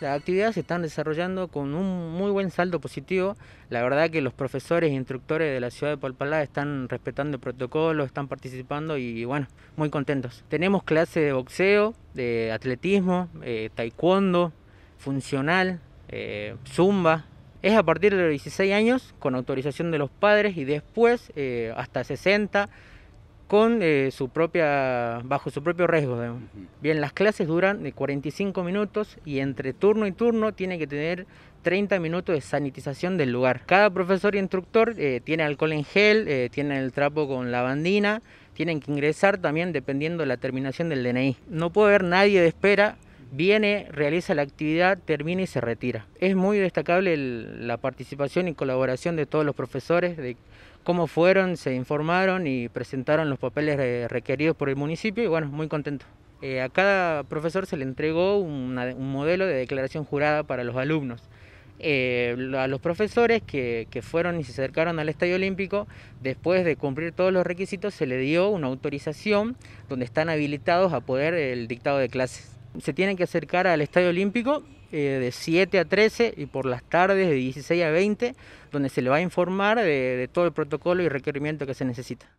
Las actividades se están desarrollando con un muy buen saldo positivo. La verdad que los profesores e instructores de la ciudad de Palpalá están respetando el protocolo, están participando y bueno, muy contentos. Tenemos clases de boxeo, de atletismo, eh, taekwondo, funcional, eh, zumba, es a partir de los 16 años con autorización de los padres y después eh, hasta 60 con eh, su propia bajo su propio riesgo. Bien, las clases duran de eh, 45 minutos y entre turno y turno tiene que tener 30 minutos de sanitización del lugar. Cada profesor y instructor eh, tiene alcohol en gel, tiene el trapo con lavandina, tienen que ingresar también dependiendo de la terminación del DNI. No puede haber nadie de espera viene, realiza la actividad, termina y se retira. Es muy destacable la participación y colaboración de todos los profesores, de cómo fueron, se informaron y presentaron los papeles requeridos por el municipio y bueno, muy contento. Eh, a cada profesor se le entregó un modelo de declaración jurada para los alumnos. Eh, a los profesores que, que, fueron y se acercaron al Estadio Olímpico, después de cumplir todos los requisitos, se le dio una autorización donde están habilitados a poder el dictado de clases. Se tienen que acercar al Estadio Olímpico eh, de 7 a 13 y por las tardes de 16 a 20, donde se le va a informar de todo el protocolo y requerimiento que se necesita.